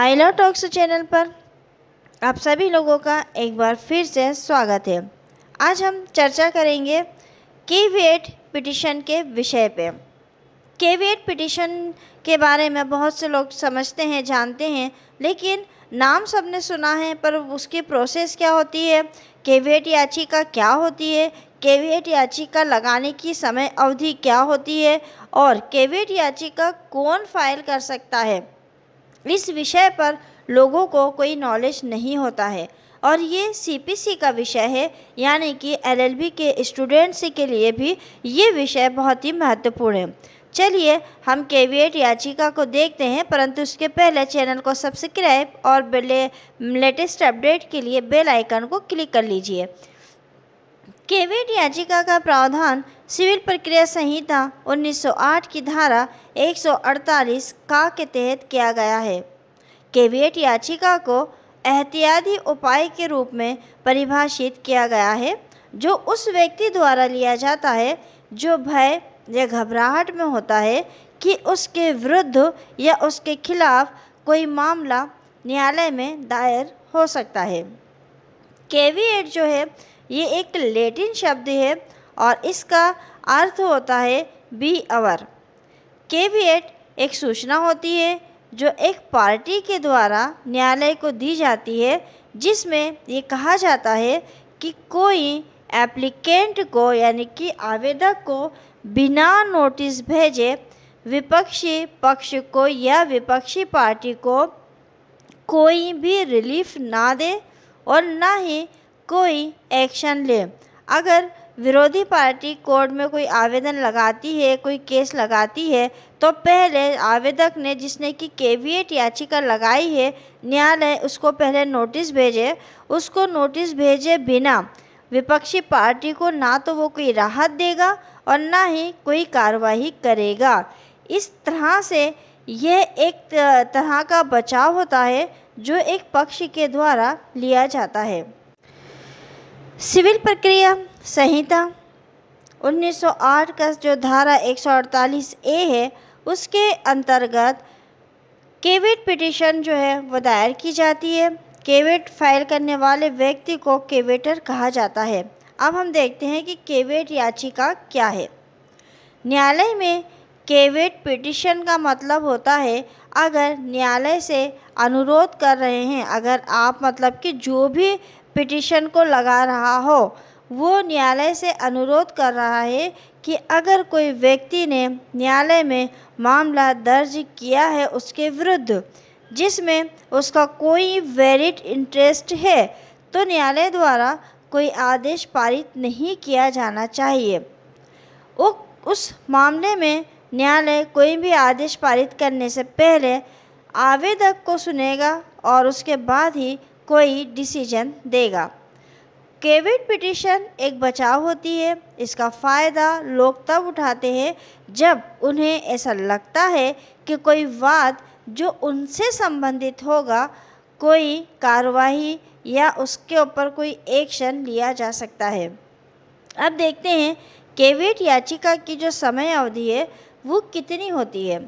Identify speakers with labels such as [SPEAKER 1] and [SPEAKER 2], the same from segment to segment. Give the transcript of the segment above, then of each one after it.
[SPEAKER 1] I love talks channel पर आप सभी लोगों का एक बार फिर से स्वागत है आज हम चर्चा करेंगे केवीएट पिटिशन के विषय पे केवीएट पिटिशन के बारे में बहुत से लोग समझते हैं जानते हैं लेकिन नाम सबने सुना है पर उसकी प्रोसेस क्या होती है केवीएट याचिका क्या होती है केवीएट याचिका लगाने की समय अवधि क्या होती है और केवीएट याचिका कौन फाइल कर सकता है इस विषय पर लोगों को कोई नॉलेज नहीं होता है और ये सी का विषय है यानी कि एलएलबी के स्टूडेंट्स के लिए भी ये विषय बहुत ही महत्वपूर्ण है चलिए हम केवीएट याचिका को देखते हैं परंतु उसके पहले चैनल को सब्सक्राइब और बेले लेटेस्ट अपडेट के लिए बेल आइकन को क्लिक कर लीजिए कैविट याचिका का प्रावधान सिविल प्रक्रिया संहिता 1908 की धारा 148 का के तहत किया गया है कैविएट याचिका को एहतियाती उपाय के रूप में परिभाषित किया गया है जो उस व्यक्ति द्वारा लिया जाता है जो भय या घबराहट में होता है कि उसके विरुद्ध या उसके खिलाफ कोई मामला न्यायालय में दायर हो सकता है कैविएट जो है ये एक लेटिन शब्द है और इसका अर्थ होता है बी आवर केविएट एक सूचना होती है जो एक पार्टी के द्वारा न्यायालय को दी जाती है जिसमें ये कहा जाता है कि कोई एप्लीकेंट को यानी कि आवेदक को बिना नोटिस भेजे विपक्षी पक्ष को या विपक्षी पार्टी को कोई भी रिलीफ ना दे और ना ही कोई एक्शन ले अगर विरोधी पार्टी कोर्ट में कोई आवेदन लगाती है कोई केस लगाती है तो पहले आवेदक ने जिसने की केवीएट याचिका लगाई है न्यायालय उसको पहले नोटिस भेजे उसको नोटिस भेजे बिना विपक्षी पार्टी को ना तो वो कोई राहत देगा और ना ही कोई कार्रवाई करेगा इस तरह से यह एक तरह का बचाव होता है जो एक पक्ष के द्वारा लिया जाता है सिविल प्रक्रिया संहिता 1908 का जो धारा 148 ए है उसके अंतर्गत केविट पिटिशन जो है वो दायर की जाती है केवेट फाइल करने वाले व्यक्ति को केवेटर कहा जाता है अब हम देखते हैं कि केवेट याचिका क्या है न्यायालय में केवेट पिटिशन का मतलब होता है अगर न्यायालय से अनुरोध कर रहे हैं अगर आप मतलब कि जो भी पिटीशन को लगा रहा हो वो न्यायालय से अनुरोध कर रहा है कि अगर कोई व्यक्ति ने न्यायालय में मामला दर्ज किया है उसके विरुद्ध जिसमें उसका कोई वैलिड इंटरेस्ट है तो न्यायालय द्वारा कोई आदेश पारित नहीं किया जाना चाहिए उस मामले में न्यायालय कोई भी आदेश पारित करने से पहले आवेदक को सुनेगा और उसके बाद ही कोई डिसीजन देगा केविड पिटिशन एक बचाव होती है इसका फ़ायदा लोग तब उठाते हैं जब उन्हें ऐसा लगता है कि कोई वाद जो उनसे संबंधित होगा कोई कार्रवाई या उसके ऊपर कोई एक्शन लिया जा सकता है अब देखते हैं केविट याचिका की जो समय अवधि है वो कितनी होती है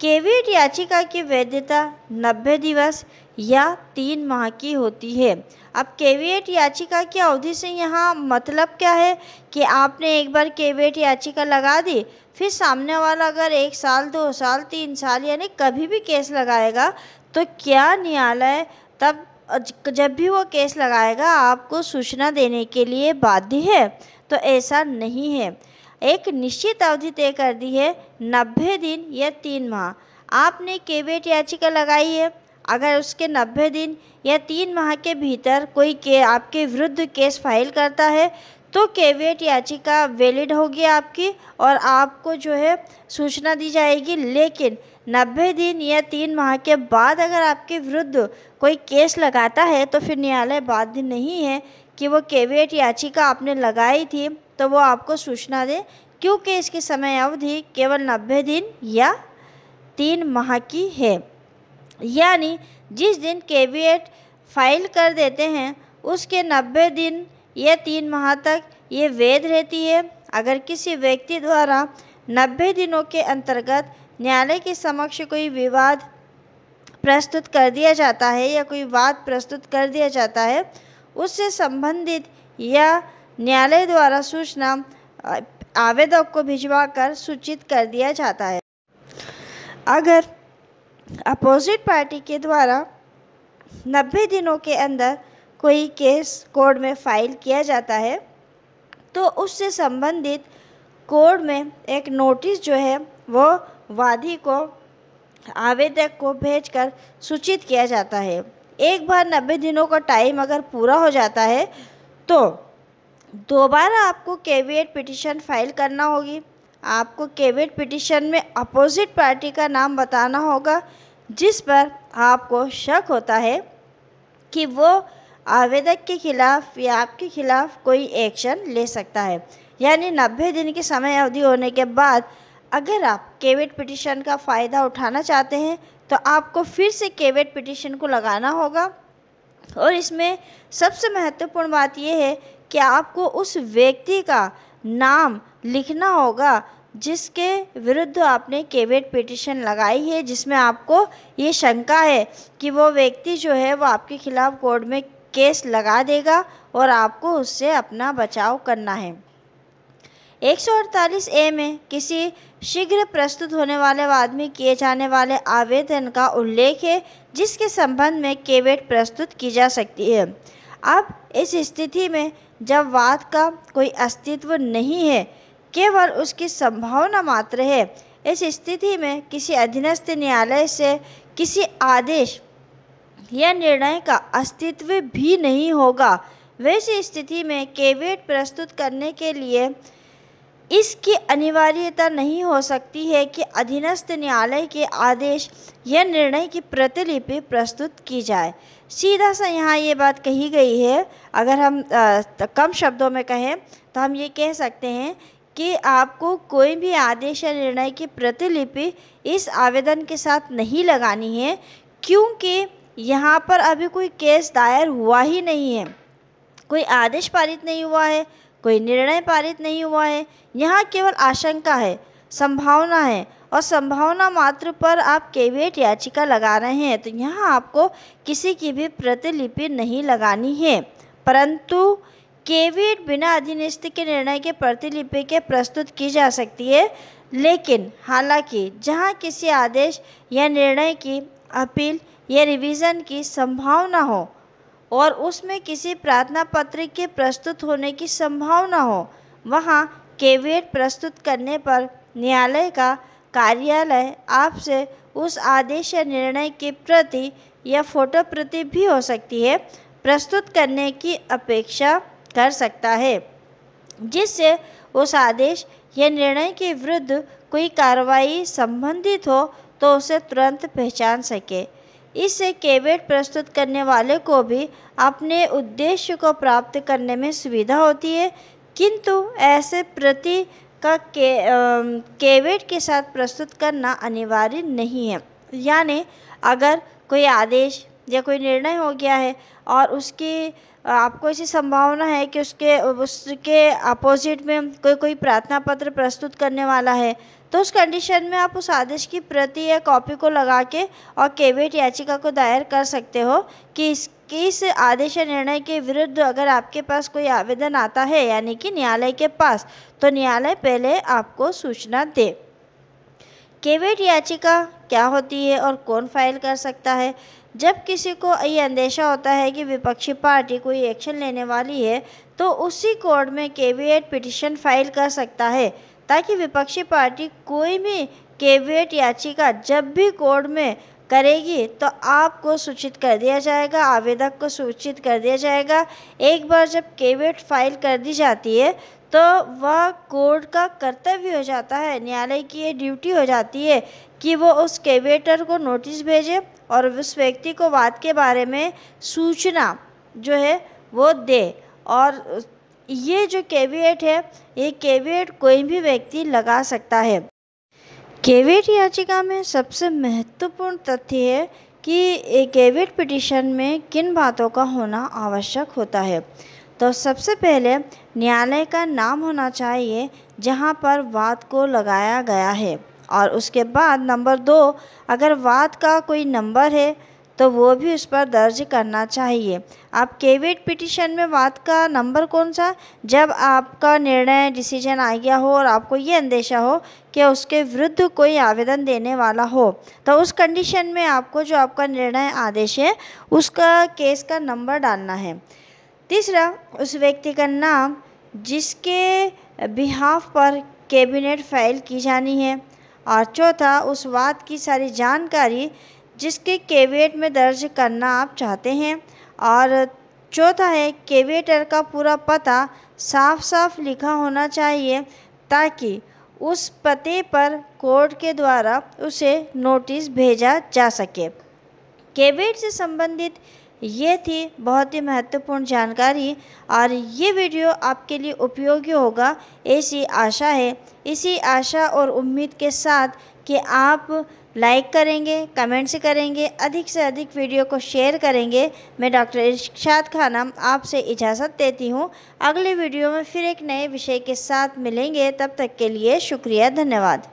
[SPEAKER 1] केविट याचिका की वैधता 90 दिवस या तीन माह की होती है अब केवीएट याचिका की अवधि से यहाँ मतलब क्या है कि आपने एक बार केवीएट याचिका लगा दी फिर सामने वाला अगर एक साल दो साल तीन साल यानी कभी भी केस लगाएगा तो क्या न्यायालय तब जब भी वो केस लगाएगा आपको सूचना देने के लिए बाध्य है तो ऐसा नहीं है एक निश्चित अवधि तय कर दी है नब्बे दिन या तीन माह आपने केवेट याचिका लगाई है अगर उसके नब्बे दिन या तीन माह के भीतर कोई के आपके विरुद्ध केस फाइल करता है तो केवियट याचिका वैलिड होगी आपकी और आपको जो है सूचना दी जाएगी लेकिन नब्बे दिन या तीन माह के बाद अगर आपके विरुद्ध कोई केस लगाता है तो फिर न्यायालय बाध्य नहीं है कि वो कैविएट याचिका आपने लगाई थी तो वो आपको सूचना दे क्योंकि इसकी समय अवधि केवल नब्बे दिन या तीन माह की है यानी जिस दिन कैबिनेट फाइल कर देते हैं उसके नब्बे दिन या तीन माह तक ये वैध रहती है अगर किसी व्यक्ति द्वारा नब्बे दिनों के अंतर्गत न्यायालय के समक्ष कोई विवाद प्रस्तुत कर दिया जाता है या कोई वाद प्रस्तुत कर दिया जाता है उससे संबंधित या न्यायालय द्वारा सूचना आवेदक को भिजवा कर सूचित कर दिया जाता है अगर अपोजिट पार्टी के द्वारा 90 दिनों के अंदर कोई केस कोर्ट में फाइल किया जाता है तो उससे संबंधित कोर्ट में एक नोटिस जो है वो वादी को आवेदक को भेजकर सूचित किया जाता है एक बार नब्बे दिनों का टाइम अगर पूरा हो जाता है तो दोबारा आपको केवीएट पिटिशन फाइल करना होगी आपको केविट पिटीशन में अपोजिट पार्टी का नाम बताना होगा जिस पर आपको शक होता है कि वो आवेदक के खिलाफ या आपके खिलाफ कोई एक्शन ले सकता है यानी नब्बे दिन की समय अवधि होने के बाद अगर आप केवेट पिटीशन का फ़ायदा उठाना चाहते हैं तो आपको फिर से केवेट पिटीशन को लगाना होगा और इसमें सबसे महत्वपूर्ण बात यह है कि आपको उस व्यक्ति का नाम लिखना होगा जिसके विरुद्ध आपने केवेट पिटिशन लगाई है जिसमें आपको ये शंका है कि वो व्यक्ति जो है वो आपके खिलाफ कोर्ट में केस लगा देगा और आपको उससे अपना बचाव करना है एक सौ अड़तालीस ए में किसी शीघ्र प्रस्तुत होने वाले व आदमी किए जाने वाले आवेदन का उल्लेख है जिसके संबंध में केवेट प्रस्तुत की जा सकती है अब इस स्थिति में जब वाद का कोई अस्तित्व नहीं है केवल उसकी संभावना मात्र है इस स्थिति में किसी अधीनस्थ न्यायालय से किसी आदेश या निर्णय का अस्तित्व भी नहीं होगा वैसी स्थिति में केवेट प्रस्तुत करने के लिए इसकी अनिवार्यता नहीं हो सकती है कि अधीनस्थ न्यायालय के आदेश या निर्णय की प्रतिलिपि प्रस्तुत की जाए सीधा सा यहाँ ये बात कही गई है अगर हम आ, कम शब्दों में कहें तो हम ये कह सकते हैं कि आपको कोई भी आदेश या निर्णय की प्रतिलिपि इस आवेदन के साथ नहीं लगानी है क्योंकि यहाँ पर अभी कोई केस दायर हुआ ही नहीं है कोई आदेश पारित नहीं हुआ है कोई निर्णय पारित नहीं हुआ है यहाँ केवल आशंका है संभावना है और संभावना मात्र पर आप केवेट याचिका लगा रहे हैं तो यहाँ आपको किसी की भी प्रतिलिपि नहीं लगानी है परंतु केवीट बिना अधीनस्थ के निर्णय के प्रतिलिपि के प्रस्तुत की जा सकती है लेकिन हालांकि जहां किसी आदेश या निर्णय की अपील या रिवीजन की संभावना हो और उसमें किसी प्रार्थना पत्र के प्रस्तुत होने की संभावना हो वहां केवीट प्रस्तुत करने पर न्यायालय का कार्यालय आपसे उस आदेश या निर्णय के प्रति या फोटो प्रति भी हो सकती है प्रस्तुत करने की अपेक्षा कर सकता है जिससे उस आदेश या निर्णय के विरुद्ध कोई कार्रवाई संबंधित हो तो उसे तुरंत पहचान सके इससे केवेट प्रस्तुत करने वाले को भी अपने उद्देश्य को प्राप्त करने में सुविधा होती है किंतु ऐसे प्रति का के, आ, केवेट के साथ प्रस्तुत करना अनिवार्य नहीं है यानी अगर कोई आदेश या कोई निर्णय हो गया है और उसकी आपको ऐसी संभावना है कि उसके उसके अपोजिट में कोई कोई प्रार्थना पत्र प्रस्तुत करने वाला है तो उस कंडीशन में आप उस आदेश की प्रति या कॉपी को लगा के और केवेट याचिका को दायर कर सकते हो कि इस किस इस आदेश या निर्णय के विरुद्ध अगर आपके पास कोई आवेदन आता है यानी कि न्यायालय के पास तो न्यायालय पहले आपको सूचना दे केवेट याचिका क्या होती है और कौन फाइल कर सकता है जब किसी को ये अंदेशा होता है कि विपक्षी पार्टी कोई एक्शन लेने वाली है तो उसी कोर्ट में केवीएट पिटीशन फाइल कर सकता है ताकि विपक्षी पार्टी कोई भी केवीएट याचिका जब भी कोर्ट में करेगी तो आपको सूचित कर दिया जाएगा आवेदक को सूचित कर दिया जाएगा एक बार जब कैविएट फाइल कर दी जाती है तो वह कोर्ट का कर्तव्य हो जाता है न्यायालय की ये ड्यूटी हो जाती है कि वो उस केवेटर को नोटिस भेजे और उस व्यक्ति को वाद के बारे में सूचना जो है वो दे और ये जो केविएट है ये केविएट कोई भी व्यक्ति लगा सकता है केविएट याचिका में सबसे महत्वपूर्ण तथ्य है कि केविएट पिटिशन में किन बातों का होना आवश्यक होता है तो सबसे पहले न्यायालय का नाम होना चाहिए जहाँ पर वाद को लगाया गया है और उसके बाद नंबर दो अगर वाद का कोई नंबर है तो वो भी उस पर दर्ज करना चाहिए आप केविट पिटिशन में वाद का नंबर कौन सा जब आपका निर्णय डिसीजन आ गया हो और आपको ये अंदेशा हो कि उसके विरुद्ध कोई आवेदन देने वाला हो तो उस कंडीशन में आपको जो आपका निर्णय आदेश है उसका केस का नंबर डालना है तीसरा उस व्यक्ति का नाम जिसके बिहाफ पर कैबिनेट फाइल की जानी है और चौथा उस बात की सारी जानकारी जिसके कैबिनेट में दर्ज करना आप चाहते हैं और चौथा है कैबिनेटर का पूरा पता साफ साफ लिखा होना चाहिए ताकि उस पते पर कोर्ट के द्वारा उसे नोटिस भेजा जा सके कैबिनेट से संबंधित ये थी बहुत ही महत्वपूर्ण जानकारी और ये वीडियो आपके लिए उपयोगी होगा ऐसी आशा है इसी आशा और उम्मीद के साथ कि आप लाइक करेंगे कमेंट्स करेंगे अधिक से अधिक वीडियो को शेयर करेंगे मैं डॉक्टर इर्शाद खानम आपसे इजाज़त देती हूँ अगले वीडियो में फिर एक नए विषय के साथ मिलेंगे तब तक के लिए शुक्रिया धन्यवाद